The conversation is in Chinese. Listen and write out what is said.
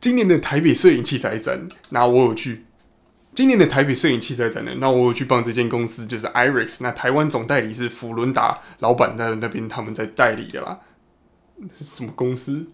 今年的台北摄影器材展，那我有去。今年的台北摄影器材展呢，那我有去帮这间公司，就是 Iris。那台湾总代理是福伦达，老板在那边他们在代理的啦。什么公司？